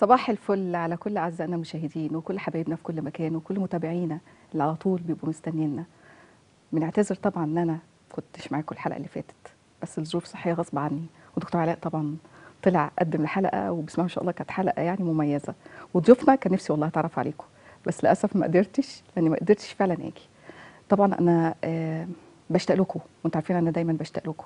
صباح الفل على كل اعزائنا المشاهدين وكل حبايبنا في كل مكان وكل متابعينا اللي على طول بيبقوا مستنينا بنعتذر طبعا ان انا كنتش معاكم الحلقه اللي فاتت بس الظروف صحيه غصب عني ودكتور علاء طبعا طلع قدم الحلقه وبسم الله ما شاء الله كانت حلقه يعني مميزه وضيوفنا كان نفسي والله اتعرف عليكم بس للاسف ما قدرتش لاني ما قدرتش فعلا اجي طبعا انا آه، بشتاق لكم وانتم عارفين انا دايما بشتاق لكم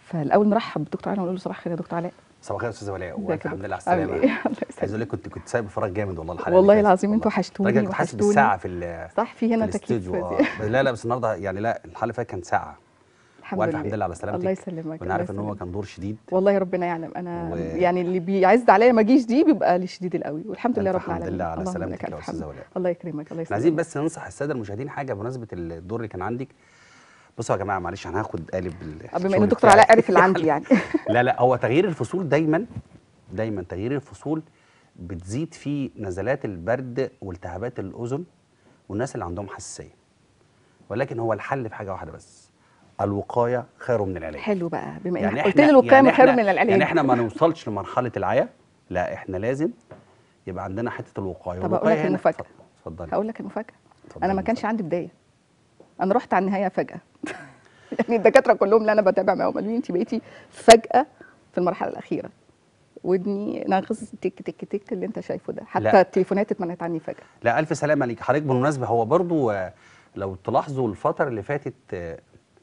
فالاول نرحب بالدكتور علاء ونقول له صباح الخير يا دكتور علاء صباح الخير يا استاذه ولاء والحمد لله على السلامه إيه؟ عايز اقول لك كنت كنت سايب فراغ جامد والله الحلقه والله العظيم انتوا وحشتوني راجع كنت حاسس بالساعه في صح في هنا تكييف آه. لا لا بس النهارده يعني لا الحلقه فيها كان ساعه الحمد لله الحمد لله على سلامتك الله يسلمك وانا عارف ان هو كان دور شديد والله ربنا يعلم انا و... يعني اللي بيعز عليا ما جيش دي بيبقى الشديد قوي القوي والحمد لله رب العالمين الحمد لله على سلامتك يا استاذه ولاء الله يكرمك الله يسلمك عايزين بس ننصح الساده المشاهدين حاجه بمناسبه الدور اللي كان عندك بصوا يا جماعه معلش انا هاخد قالب بما ان الدكتور علاء عارف اللي عندي يعني لا لا هو تغيير الفصول دايما دايما تغيير الفصول بتزيد في نزلات البرد والتهابات الاذن والناس اللي عندهم حساسيه ولكن هو الحل في حاجه واحده بس الوقايه خير من العلاج حلو بقى بما يعني قلت لي الوقايه يعني خير من العلاج يعني احنا ما نوصلش لمرحله العيا لا احنا لازم يبقى عندنا حته الوقايه طب اقول لك المفاجاه اتفضلي هقول لك المفاجاه انا ما كانش عندي بدايه انا رحت على النهايه فجاه يعني الدكاتره كلهم اللي انا بتابع معاهم قالوا لي انت بقيتي فجاه في المرحله الاخيره ودني نغز تك تك تك اللي انت شايفه ده حتى لا. التليفونات اتمنعت عني فجاه لا الف سلامه عليك حضرتك بالمناسبه هو برضو آه، لو تلاحظوا الفتره اللي فاتت آه،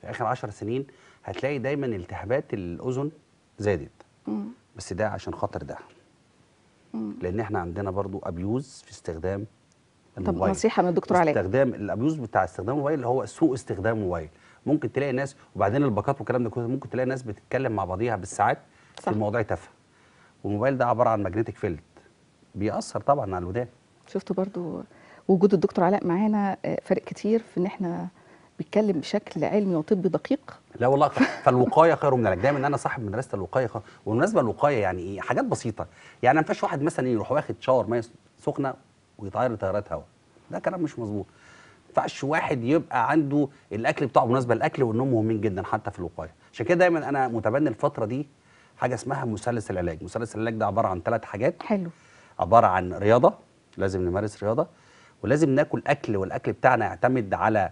في اخر 10 سنين هتلاقي دايما التهابات الاذن زادت مم. بس ده عشان خاطر ده مم. لان احنا عندنا برضو ابيوز في استخدام الموبايل طب نصيحه من الدكتور علي استخدام الابيوز بتاع استخدام الموبايل اللي هو سوء استخدام الموبايل ممكن تلاقي ناس وبعدين الباقات والكلام ده كله ممكن تلاقي ناس بتتكلم مع بعضيها بالساعات صح. في مواضيع تافهه والموبايل ده عباره عن ماجنتيك فيلد بيأثر طبعا على الودان شفتوا برضو وجود الدكتور علاء معانا آه، فرق كتير في ان احنا بيتكلم بشكل علمي وطبي دقيق لا والله فالوقايه خير من العلاج دايما انا صاحب مدرسه الوقايه خير وبالمناسبه الوقايه يعني ايه حاجات بسيطه يعني ما ينفعش واحد مثلا يروح واخد شاور ميه سخنه ويتعرض طيارات هواء ده كلام مش مظبوط ما ينفعش واحد يبقى عنده الاكل بتاعه بالمناسبه الاكل والنوم مهمين جدا حتى في الوقايه عشان كده دايما انا متبني الفتره دي حاجه اسمها مثلث العلاج مثلث العلاج ده عباره عن ثلاث حاجات حلو عباره عن رياضه لازم نمارس رياضه ولازم ناكل اكل والاكل بتاعنا يعتمد على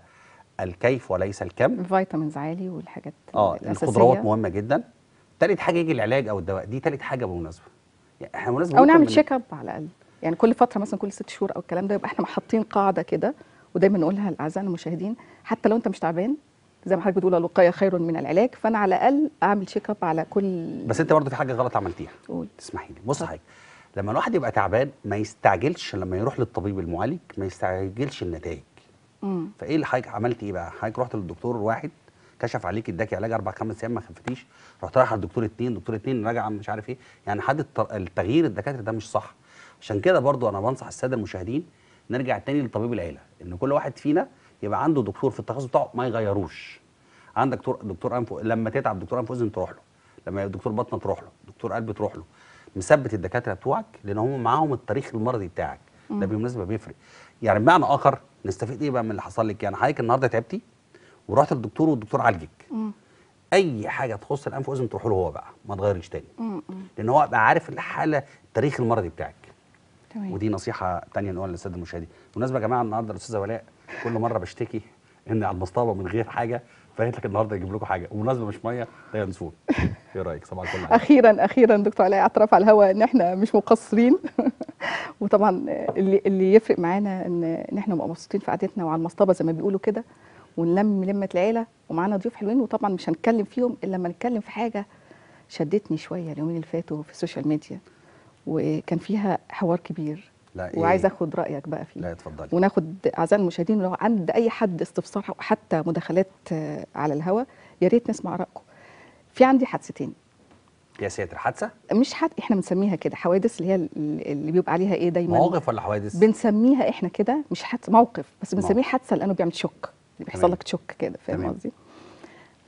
الكيف وليس الكم فيتامينز عالي والحاجات اه الأساسية. الخضروات مهمه جدا ثالث حاجه يجي العلاج او الدواء دي ثالث حاجه بالمناسبه يعني احنا بالمناسبه او نعمل تشيك اب على الاقل يعني كل فتره مثلا كل ست شهور او الكلام ده يبقى احنا حاطين قاعده كده ودايما نقولها لاعزائنا المشاهدين حتى لو انت مش تعبان زي ما حضرتك بتقول الوقايه خير من العلاج فانا على الاقل اعمل تشيك اب على كل بس انت برضه في حاجه غلط عملتيها قول تسمحي لي بص حضرتك لما الواحد يبقى تعبان ما يستعجلش لما يروح للطبيب المعالج ما يستعجلش النتائج امم فايه اللي حضرتك عملت ايه بقى حضرتك رحت للدكتور واحد كشف عليك اداكي علاج اربع خمس ايام ما خفتيش رحت رايح على الدكتور اثنين دكتور اثنين راجع مش عارف ايه يعني حد التغيير الدكاتره ده مش صح عشان كده برضو انا بنصح الساده المشاهدين نرجع تاني لطبيب العيله ان كل واحد فينا يبقى عنده دكتور في التخصص بتاعه ما يغيروش عندك دكتور دكتور انف لما تتعب دكتور انف وزن تروح له لما دكتور بطنه تروح له دكتور قلب تروح له مثبت الدكاتره بتوعك لان هم معاهم التاريخ المرضي بتاعك ده بالمناسبه بيفرق يعني بمعنى اخر نستفيد ايه بقى من اللي حصل لك يعني حضرتك النهارده تعبتي ورحت للدكتور والدكتور عالجك مم. اي حاجه تخص الانف واذن تروح له هو بقى ما تغيرش تاني لان هو بقى عارف الحاله التاريخ المرضي بتاعك تمام. ودي نصيحه ثانيه نقولها للساده المشاهدين بالمناسبه يا جماعه النهارده الاستاذه ولاء كل مره بشتكي ان على المصطبه من غير حاجه فقلت لك النهارده يجيب لكم حاجه ومناسبه مش ميه ده ينسون ايه رايك صباح الفل اخيرا اخيرا دكتور علاء اعترف على الهواء ان احنا مش مقصرين وطبعا اللي اللي يفرق معانا ان ان احنا نبقى مبسوطين في قعدتنا وعلى المصطبه زي ما بيقولوا كده ونلم لمه العيله ومعانا ضيوف حلوين وطبعا مش هنتكلم فيهم الا لما نتكلم في حاجه شدتني شويه اليومين اللي فاتوا في السوشيال ميديا وكان فيها حوار كبير لا إيه؟ وعايزه اخد رايك بقى فيه لا اتفضلي وناخد اعزائي المشاهدين لو عند اي حد استفسار حتى مداخلات آه، على الهواء يا ريت نسمع رايكم في عندي حادثتين يا ساتر حادثه مش حد احنا بنسميها كده حوادث اللي هي اللي بيبقى عليها ايه دايما مواقف ولا حوادث بنسميها احنا كده مش حادث موقف بس بنسميه حادثه لانه بيعمل شوك بيحصل لك شوك كده فاهم قصدي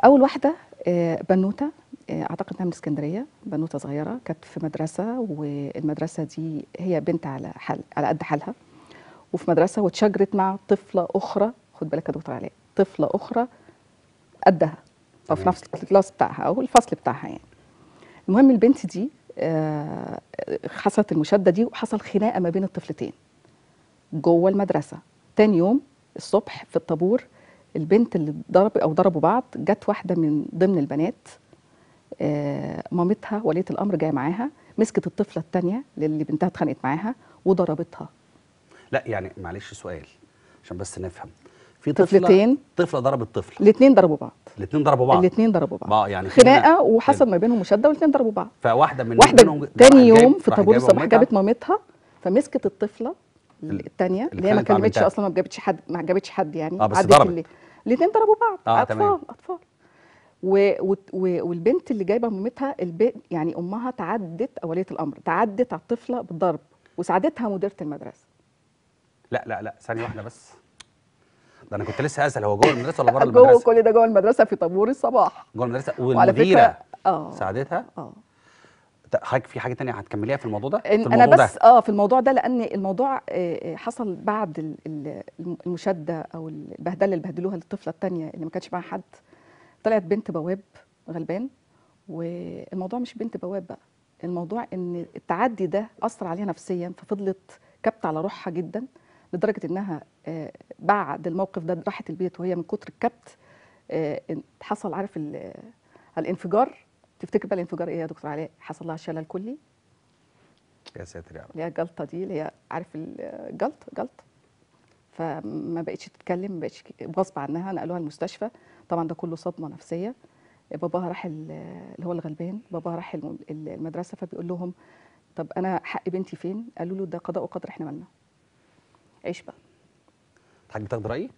اول واحده آه، بنوته اعتقد انها من اسكندريه بنوته صغيره كانت في مدرسه والمدرسه دي هي بنت على حل على قد حالها وفي مدرسه واتشجرت مع طفله اخرى خد بالك يا دكتور علاء طفله اخرى قدها او في نفس الكلاس بتاعها او الفصل بتاعها يعني المهم البنت دي آه، حصلت المشاده دي وحصل خناقه ما بين الطفلتين جوه المدرسه تاني يوم الصبح في الطابور البنت اللي ضرب او ضربوا بعض جت واحده من ضمن البنات آه، مامتها وليه الامر جايه معاها مسكت الطفله الثانيه اللي بنتها اتخانقت معاها وضربتها لا يعني معلش سؤال عشان بس نفهم في طفلة طفلتين طفله ضربت طفل الاثنين ضربوا بعض الاثنين ضربوا بعض الاثنين ضربوا بعض يعني خناقه وحصل ما بينهم مشاده والاثنين ضربوا بعض فواحده من واحده تاني يوم في طابور الصباح جابت مامتها فمسكت الطفله الثانيه اللي هي ما كلمتش اصلا ما جابتش حد ما جابتش حد يعني اه بس ضربت الاثنين ضربوا بعض آه اطفال تمام. اطفال والبنت اللي جايبه مامتها البنت يعني امها تعدت اوليه الامر تعدت على الطفله بالضرب وساعدتها مديره المدرسه لا لا لا ثانيه واحده بس ده انا كنت لسه اسال هو جوه المدرسه ولا بره المدرسه؟ جوه كل ده جوه المدرسه في طابور الصباح جوه المدرسه والمديره اه ساعدتها؟ اه حضرتك في حاجه ثانيه هتكمليها في الموضوع ده؟ في الموضوع انا بس ده. اه في الموضوع ده لان الموضوع آه، آه، حصل بعد المشده او البهدله اللي بهدلوها للطفله الثانيه اللي ما كانش معاها حد طلعت بنت بواب غلبان والموضوع مش بنت بواب بقى الموضوع ان التعدي ده اثر عليها نفسيا ففضلت كبت على روحها جدا لدرجه انها آه، بعد الموقف ده راحت البيت وهي من كتر الكبت آه، حصل عارف الانفجار تفتكر بقى الانفجار ايه يا دكتور علاء حصل لها شلل كلي يا ساتر يا عم اللي هي الجلطه دي اللي هي عارف الجلط جلط فما بقتش تتكلم ما بقتش غصب عنها نقلوها المستشفى طبعا ده كله صدمه نفسيه باباها راح اللي هو الغلبان باباها راح المدرسه فبيقول لهم طب انا حق بنتي فين قالوا له ده قضاء وقدر احنا مالنا عيش بقى حضرتك بتاخد رايي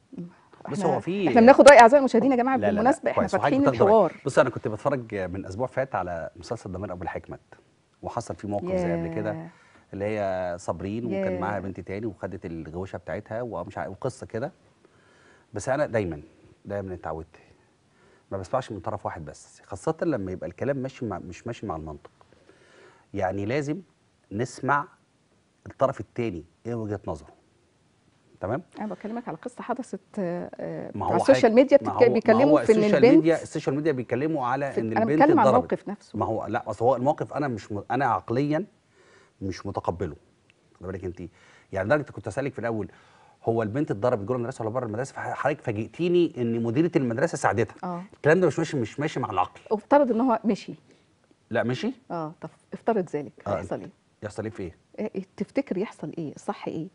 بس هو في احنا بناخد راي اعزائي المشاهدين يا جماعه بالمناسبه احنا فاتحين الحوار بص انا كنت بتفرج من اسبوع فات على مسلسل ضمير ابو الحكمت وحصل فيه موقف yeah. زي قبل كده اللي هي صابرين yeah. وكان معاها بنت تاني وخدت الغوشه بتاعتها ومش عارف وقصه كده بس انا دايما دايما اتعودت ما بسمعش من طرف واحد بس خاصه لما يبقى الكلام ماشي مع مش ماشي مع المنطق يعني لازم نسمع الطرف الثاني ايه وجهه نظره تمام انا بكلمك على قصه حدثت آه، على السوشيال ميديا بيتكلموا في ان البنت ميديا السوشيال ميديا بيتكلموا على ان البنت انا بتكلم على الموقف نفسه ما هو لا اصل هو الموقف انا مش م... انا عقليا مش متقبله خلي بالك انت يعني لدرجه كنت اسالك في الاول هو البنت اتضربت جوه المدرسه ولا بره المدرسه فحضرتك فاجئتيني ان مديره المدرسه ساعدتها اه الكلام ده مش ماشي مش ماشي مع العقل افترض ان هو مشي لا مشي اه طب افترض ذلك آه، يحصل ايه يحصل ايه في ايه, إيه،, إيه، تفتكر يحصل ايه الصح ايه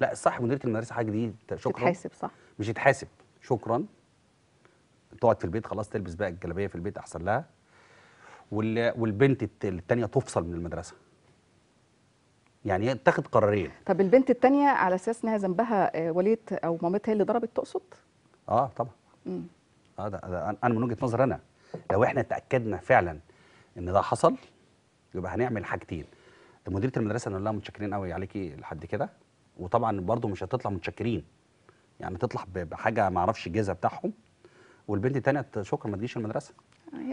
لا الصح مديره المدرسه حاجه دي شكرا تتحاسب صح مش يتحاسب شكرا تقعد في البيت خلاص تلبس بقى الجلابيه في البيت احسن لها والبنت التانيه تفصل من المدرسه يعني اتخذ قرارين طب البنت الثانيه على اساس انها ذنبها آه، وليه او مامتها اللي ضربت تقصد اه طبعا امم اه ده, انا من وجهه نظر انا لو احنا تاكدنا فعلا ان ده حصل يبقى هنعمل حاجتين مديره المدرسه نقول لها متشكرين قوي عليكي لحد كده وطبعا برضو مش هتطلع متشكرين يعني تطلع بحاجه ما اعرفش الجيزه بتاعهم والبنت الثانيه شكرا ما تجيش المدرسه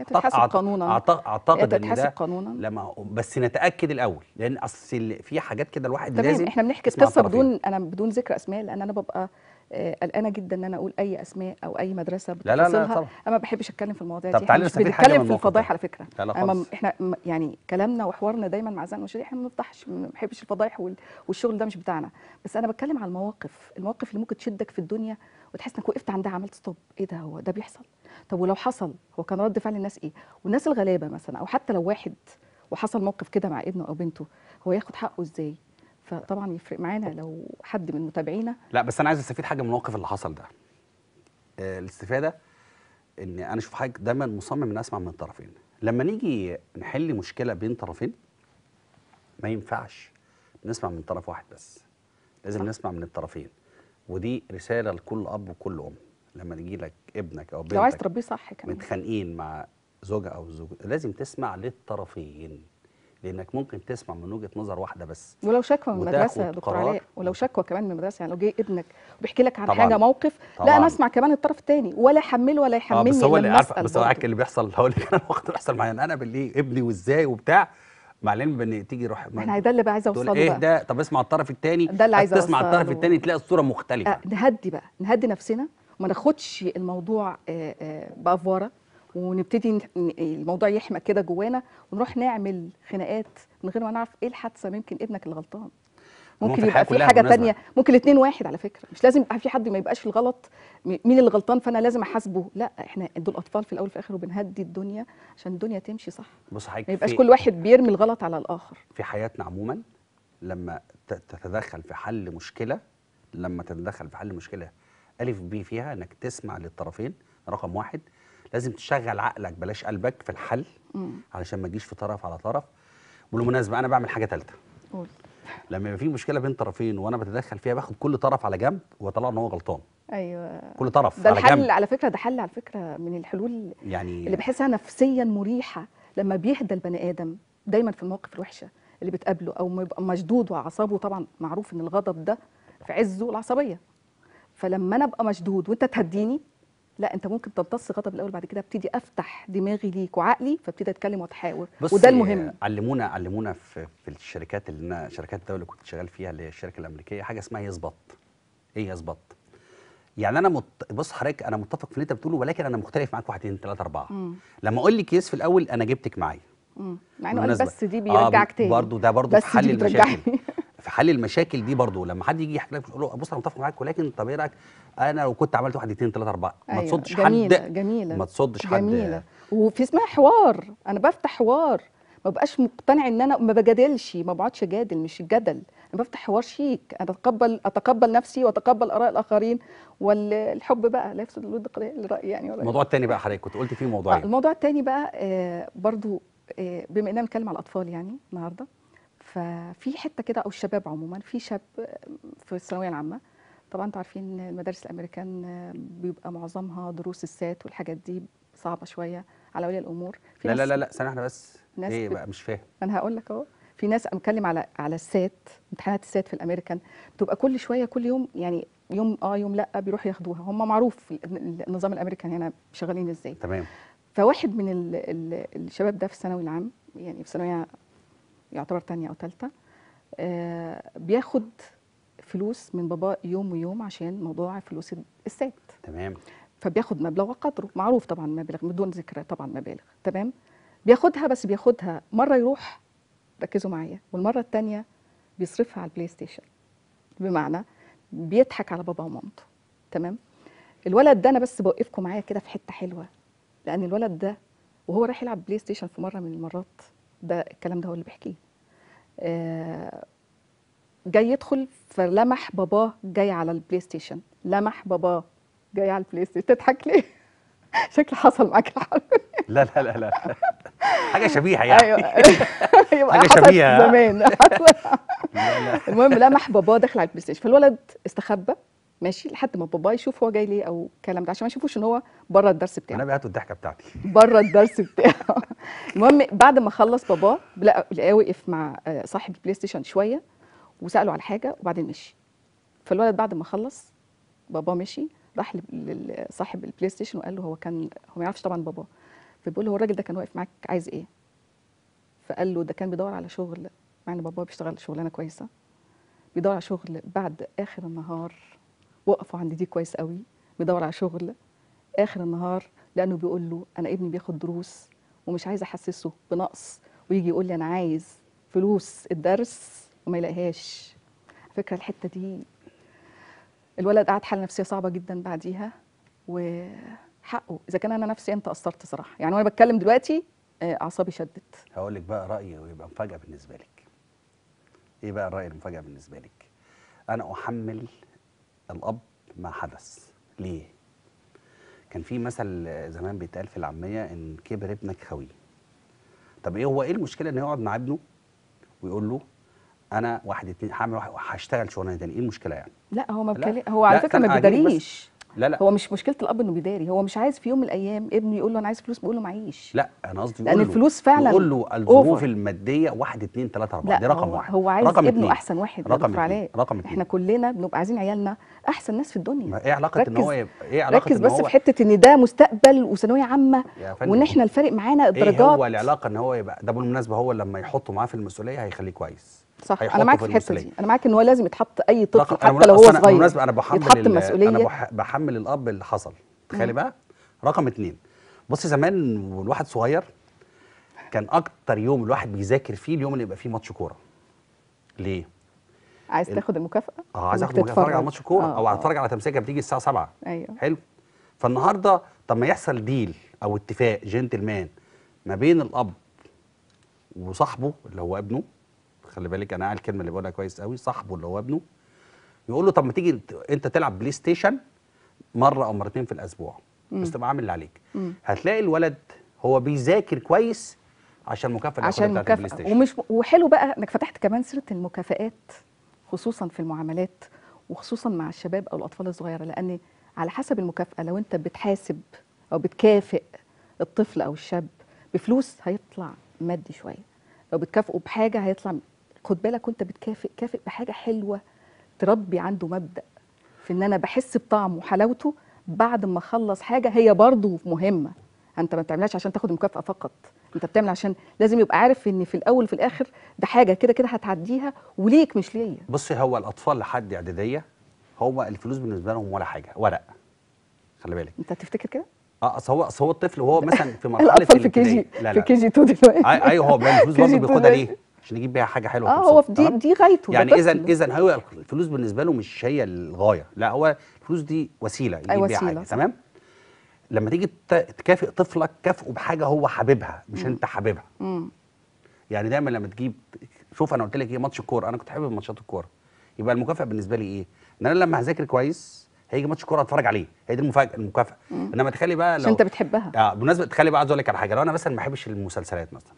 تتحاسب أعت... قانونا أعت... اعتقد ان ده قانونا لما بس نتاكد الاول لان اصل في حاجات كده الواحد تمام لازم احنا بنحكي قصه بدون انا بدون ذكر اسماء لان انا ببقى آه، قلقانه جدا ان انا اقول اي اسماء او اي مدرسه لا لا لا طبعا انا ما بحبش اتكلم في المواضيع طب تعالي مش بنتكلم في الفضايح على فكره لا لا خالص. احنا يعني كلامنا وحوارنا دايما مع زان المشاريع احنا ما بنفتحش ما بنحبش الفضايح والشغل ده مش بتاعنا بس انا بتكلم على المواقف المواقف اللي ممكن تشدك في الدنيا وتحس انك وقفت عندها عملت ستوب ايه ده هو ده بيحصل طب ولو حصل هو كان رد فعل الناس ايه والناس الغلابه مثلا او حتى لو واحد وحصل موقف كده مع ابنه او بنته هو ياخد حقه ازاي فطبعا يفرق معانا لو حد من متابعينا لا بس انا عايز استفيد حاجه من الموقف اللي حصل ده آه، الاستفاده ان انا اشوف حضرتك دايما مصمم ان اسمع من الطرفين لما نيجي نحل مشكله بين طرفين ما ينفعش نسمع من طرف واحد بس لازم صح. نسمع من الطرفين ودي رساله لكل اب وكل ام لما يجي لك ابنك او بنتك لو عايز تربيه صح كمان متخانقين مع زوجة او زوج لازم تسمع للطرفين لانك ممكن تسمع من وجهه نظر واحده بس ولو شكوى من المدرسه يا دكتور علاء ولو شكوى كمان من المدرسه يعني لو جه ابنك وبيحكي لك عن طبعًا حاجه موقف طبعًا لا انا اسمع كمان الطرف الثاني ولا حمل ولا آه، يحملني بس هو اللي عارف بس هو اللي بيحصل هقول لك انا وقت بيحصل معايا انا بالليه ابني وازاي وبتاع مع العلم بان تيجي روح احنا ده اللي بقى عايزه اوصله ايه ده طب اسمع الطرف الثاني ده اللي عايزه تسمع الطرف الثاني تلاقي الصوره مختلفه أه نهدي بقى نهدي نفسنا وما ناخدش الموضوع آه، آه، بافوره ونبتدي الموضوع يحمى كده جوانا ونروح نعمل خناقات من غير ما نعرف ايه الحادثه ممكن ابنك اللي غلطان ممكن يبقى في حاجه تانية ممكن الاثنين واحد على فكره مش لازم يبقى في حد ما يبقاش في الغلط مين اللي غلطان فانا لازم احاسبه لا احنا دول اطفال في الاول وفي الاخر وبنهدي الدنيا عشان الدنيا تمشي صح بص حضرتك ما يبقاش كل واحد بيرمي الغلط على الاخر في حياتنا عموما لما تتدخل في حل مشكله لما تتدخل في حل مشكله الف ب فيها انك تسمع للطرفين رقم واحد لازم تشغل عقلك بلاش قلبك في الحل علشان ما تجيش في طرف على طرف بالمناسبه انا بعمل حاجه ثالثه قول لما يبقى في مشكله بين طرفين وانا بتدخل فيها باخد كل طرف على جنب واطلع ان هو غلطان ايوه كل طرف ده على الحل جنب. على فكره ده حل على فكره من الحلول يعني اللي بحسها نفسيا مريحه لما بيهدى البني ادم دايما في المواقف الوحشه اللي بتقابله او بيبقى مشدود واعصابه طبعا معروف ان الغضب ده في عزه العصبيه فلما انا ابقى مشدود وانت تهديني لا انت ممكن تمتص غضب الاول بعد كده ابتدي افتح دماغي ليك وعقلي فابتدي اتكلم واتحاور وده المهم علمونا علمونا في, في الشركات اللي انا شركات الدوله اللي كنت شغال فيها اللي هي الشركه الامريكيه حاجه اسمها يظبط ايه يظبط يعني انا مت... بص حضرتك انا متفق في اللي انت بتقوله ولكن انا مختلف معاك واحد اثنين ثلاثه اربعه مم. لما اقول لك يس في الاول انا جبتك معايا مع انه بس دي آه، بيرجعك آه تاني برضه ده برضه حل المشاكل في حل المشاكل دي برضو لما حد يجي يحكي لك تقول له بص انا متفق معاك ولكن طب ايه رايك انا لو كنت عملت واحد اثنين ثلاثه اربعه أيوة. ما تصدش جميلة حد جميلة ما تصدش جميلة. حد جميلة وفي اسمها حوار انا بفتح حوار ما بقاش مقتنع ان انا ما بجادلش ما بقعدش اجادل مش الجدل انا بفتح حوار شيك انا اتقبل اتقبل نفسي واتقبل اراء الاخرين والحب بقى لا يفسد الود الراي يعني ولا الموضوع الثاني بقى حضرتك كنت قلت فيه موضوعين آه، الموضوع الثاني بقى آه، برضو آه، بما اننا بنتكلم على الاطفال يعني النهارده ففي حته كده او الشباب عموما في شاب في الثانويه العامه طبعا انتوا عارفين المدارس الامريكان بيبقى معظمها دروس السات والحاجات دي صعبه شويه على ولي الامور في لا, لا لا لا سامحنا بس ناس ايه بقى مش فاهم انا هقول لك اهو في ناس بتكلم على على السات امتحانات السات في الامريكان بتبقى كل شويه كل يوم يعني يوم اه يوم لا بيروح ياخدوها هم معروف النظام الامريكان هنا شغالين ازاي تمام فواحد من الشباب ده في الثانوي العام يعني في ثانويه يعتبر تانية أو تالتة آه، بياخد فلوس من بابا يوم ويوم عشان موضوع فلوس السات تمام فبياخد مبلغ وقدره معروف طبعا مبلغ بدون ذكر طبعا مبالغ تمام بياخدها بس بياخدها مره يروح ركزوا معايا والمره الثانيه بيصرفها على البلاي ستيشن بمعنى بيضحك على بابا ومامته تمام الولد ده انا بس بوقفكم معايا كده في حته حلوه لان الولد ده وهو رايح يلعب بلاي ستيشن في مره من المرات ده الكلام ده هو اللي بيحكيه آه، جاي يدخل فلمح باباه جاي على البلاي ستيشن لمح باباه جاي على البلاي ستيشن تضحك ليه شكل حصل معاك الحرب لا لا لا لا حاجه شبيهه يعني ايوه حاجه شبيهه زمان المهم لمح باباه داخل على البلاي ستيشن فالولد استخبى ماشي لحد ما بابا يشوف هو جاي ليه او الكلام ده عشان ما يشوفوش ان هو بره الدرس بتاعه انا بعته الضحكه بتاعتي بره الدرس بتاعه المهم بعد ما خلص بابا لقاه وقف مع آه، صاحب البلاي ستيشن شويه وساله على حاجه وبعدين مشي فالولد بعد ما خلص بابا مشي راح لصاحب البلاي ستيشن وقال له هو كان هو ما يعرفش طبعا بابا فبيقول له هو الراجل ده كان واقف معاك عايز ايه فقال له ده كان بيدور على شغل مع ان بابا بيشتغل شغلانه كويسه بيدور على شغل بعد اخر النهار وقفوا عند دي كويس قوي بيدور على شغل اخر النهار لانه بيقول له انا ابني بياخد دروس ومش عايز احسسه بنقص ويجي يقول لي انا عايز فلوس الدرس وما يلاقيهاش فكره الحته دي الولد قعد حاله نفسيه صعبه جدا بعديها وحقه اذا كان انا نفسي انت قصرت صراحه يعني وانا بتكلم دلوقتي آه، اعصابي شدت هقول لك بقى رايي ويبقى مفاجاه بالنسبه لك ايه بقى الراي المفاجاه بالنسبه لك انا احمل الأب ما حدث ليه؟ كان في مثل زمان بيتقال في العامية إن كبر ابنك خوي طب إيه هو إيه المشكلة إن يقعد مع ابنه ويقول له أنا واحد اتنين هعمل هشتغل شغلانة تاني إيه المشكلة يعني؟ لا هو ما بكلم هو على فكرة ما بيداريش لا لا هو مش مشكله الاب انه بيداري هو مش عايز في يوم من الايام ابنه يقول له انا عايز فلوس بيقول له معيش لا انا قصدي لان الفلوس فعلا بقول له الظروف الماديه 1 2 3 4 دي رقم واحد هو عايز رقم ابنه اتنين. احسن واحد رقم عليه رقم اتنين. احنا كلنا بنبقى عايزين عيالنا احسن ناس في الدنيا ما ايه علاقه ان هو ايه علاقه ركز بس هو... في حته ان ده مستقبل وثانويه عامه وان احنا الفارق معانا الدرجات ايه هو العلاقه ان هو يبقى ده بالمناسبه هو لما يحطه معاه في المسؤوليه هيخليه كويس صح انا معاك في الحته دي انا معاك ان هو لازم يتحط اي طفل حتى لو هو صغير بالمناسبه انا بحمل يتحط المسؤوليه انا بحمل الاب اللي حصل تخيلي بقى رقم اتنين بص زمان والواحد صغير كان اكتر يوم الواحد بيذاكر فيه اليوم اللي يبقى فيه ماتش كوره ليه عايز تاخد المكافاه اه عايز اخد المكافاه اتفرج على ماتش كوره آه او آه. اتفرج على تمسيه بتيجي الساعه 7 ايوه حلو فالنهارده طب ما يحصل ديل او اتفاق جنتلمان ما بين الاب وصاحبه اللي هو ابنه خلي بالك انا قاعد الكلمه اللي بقولها كويس قوي صاحبه اللي هو ابنه يقول له طب ما تيجي انت تلعب بلاي ستيشن مره او مرتين في الاسبوع مم. بس تبقى عامل اللي عليك مم. هتلاقي الولد هو بيذاكر كويس عشان مكافاه عشان مكافاه ومش وحلو بقى انك فتحت كمان سيره المكافئات خصوصا في المعاملات وخصوصا مع الشباب او الاطفال الصغيره لان على حسب المكافاه لو انت بتحاسب او بتكافئ الطفل او الشاب بفلوس هيطلع مادي شويه لو بتكافئه بحاجه هيطلع خد بالك وانت بتكافئ كافئ بحاجه حلوه تربي عنده مبدا في ان انا بحس بطعمه وحلاوته بعد ما اخلص حاجه هي برضه مهمه انت ما بتعملهاش عشان تاخد المكافاه فقط انت بتعمل عشان لازم يبقى عارف ان في الاول وفي الاخر ده حاجه كده كده هتعديها وليك مش ليا بصي هو الاطفال لحد اعداديه هو الفلوس بالنسبه لهم ولا حاجه ورق خلي بالك انت تفتكر كده اه اصل هو اصل هو الطفل وهو مثلا في مرحله الاطفال في كي جي لا لا في كي جي 2 دلوقتي ايوه هو الفلوس برضه بياخدها ليه عشان يجيب بيها حاجه حلوه اه هو دي دي غايته يعني اذا اذا هو الفلوس بالنسبه له مش هي الغايه لا هو الفلوس دي وسيله يجيب أيوة بيها حاجه تمام لما تيجي تكافئ طفلك كافئه بحاجه هو حاببها مش م. انت حاببها يعني دايما لما تجيب شوف انا قلت لك ايه ماتش الكوره انا كنت حابب ماتشات الكوره يبقى المكافاه بالنسبه لي ايه ان انا لما هذاكر كويس هيجي ماتش كوره اتفرج عليه هي دي المفاجاه المكافاه انما تخلي بقى لو انت بتحبها اه بالمناسبه تخلي بقى عايز اقول لك على حاجه لو انا مثلا ما بحبش المسلسلات مثلا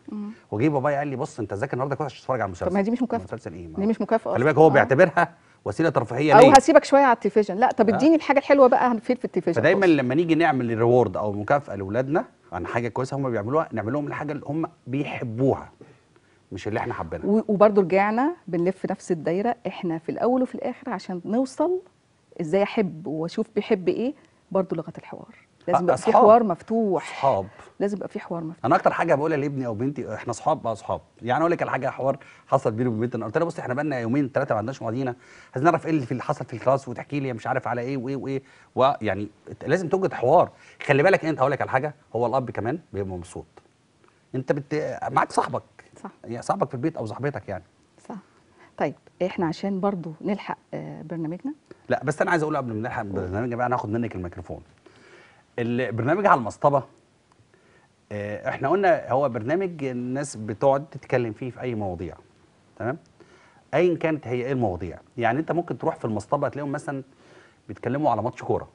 وجي بابايا قال لي بص انت ذاكر النهارده كويس عشان تتفرج على المسلسل طب ما دي مش مكافاه مسلسل ايه دي مش مكافاه خلي بالك هو آه. بيعتبرها وسيله ترفيهيه او هسيبك شويه على التلفزيون لا طب آه. اديني الحاجه الحلوه بقى هنفيد في التلفزيون فدايما لما نيجي نعمل ريورد او مكافاه لاولادنا عن حاجه كويسه هم بيعملوها نعمل لهم الحاجه اللي هم بيحبوها مش اللي احنا حابينها وبرده رجعنا بنلف نفس الدايره احنا في الاول وفي الاخر عشان نوصل ازاي احب واشوف بيحب ايه برضه لغه الحوار لازم يبقى في حوار مفتوح اصحاب لازم يبقى في حوار مفتوح انا اكتر حاجه بقولها لابني او بنتي احنا اصحاب بقى اصحاب يعني اقول لك على حاجه حوار حصل بيني وبين بنتي انا قلت لها بصي احنا بقى لنا يومين ثلاثه ما عندناش مواعيدنا عايزين نعرف ايه اللي اللي حصل في الكلاس وتحكي لي مش عارف على ايه وايه وايه ويعني لازم توجد حوار خلي بالك انت هقول لك على حاجه هو الاب كمان بيبقى مبسوط انت بت... معاك صاحبك صح يعني صاحبك في البيت او صاحبتك يعني طيب احنا عشان برضو نلحق آه، برنامجنا لا بس انا عايز اقول قبل ما نلحق برنامجنا بقى ناخد هاخد منك الميكروفون البرنامج على المصطبه آه، احنا قلنا هو برنامج الناس بتقعد تتكلم فيه في اي مواضيع تمام ايا كانت هي ايه المواضيع يعني انت ممكن تروح في المصطبه تلاقيهم مثلا بيتكلموا على ماتش كوره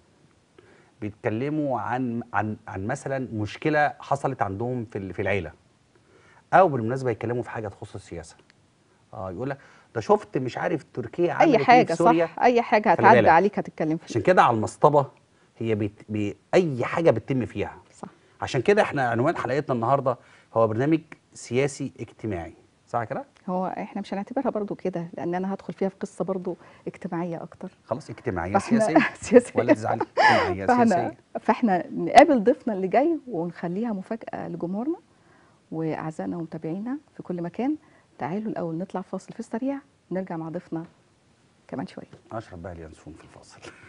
بيتكلموا عن عن عن مثلا مشكله حصلت عندهم في في العيله او بالمناسبه يتكلموا في حاجه تخص السياسه اه يقول لك ده شفت مش عارف تركيا عملت إيه اي حاجه سوريا. صح اي حاجه هتعدي عليك هتتكلم فيها عشان كده على المصطبه هي بي... بي... اي حاجه بتتم فيها صح عشان كده احنا عنوان حلقتنا النهارده هو برنامج سياسي اجتماعي صح كده هو احنا مش هنعتبرها برضو كده لان انا هدخل فيها في قصه برضو اجتماعيه اكتر خلاص اجتماعيه سياسيه سياسيه ولا تزعلي اجتماعيه فاحنا سياسيه فاحنا نقابل ضيفنا اللي جاي ونخليها مفاجاه لجمهورنا واعزائنا ومتابعينا في كل مكان تعالوا الأول نطلع فاصل في السريع نرجع مع ضيفنا كمان شوية أشرب بقى اليانسون في الفاصل